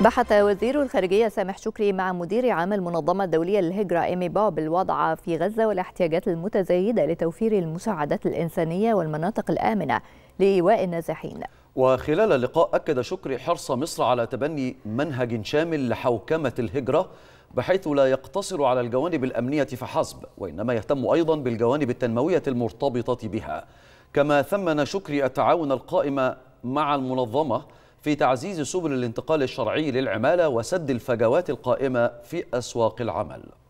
بحث وزير الخارجية سامح شكري مع مدير عام المنظمة الدولية للهجرة إيمي بوب الوضع في غزة والاحتياجات المتزايدة لتوفير المساعدات الإنسانية والمناطق الآمنة لإيواء النازحين وخلال اللقاء أكد شكري حرص مصر على تبني منهج شامل لحوكمة الهجرة بحيث لا يقتصر على الجوانب الأمنية فحسب وإنما يهتم أيضا بالجوانب التنموية المرتبطة بها كما ثمن شكري التعاون القائم مع المنظمة في تعزيز سبل الانتقال الشرعي للعمالة وسد الفجوات القائمة في أسواق العمل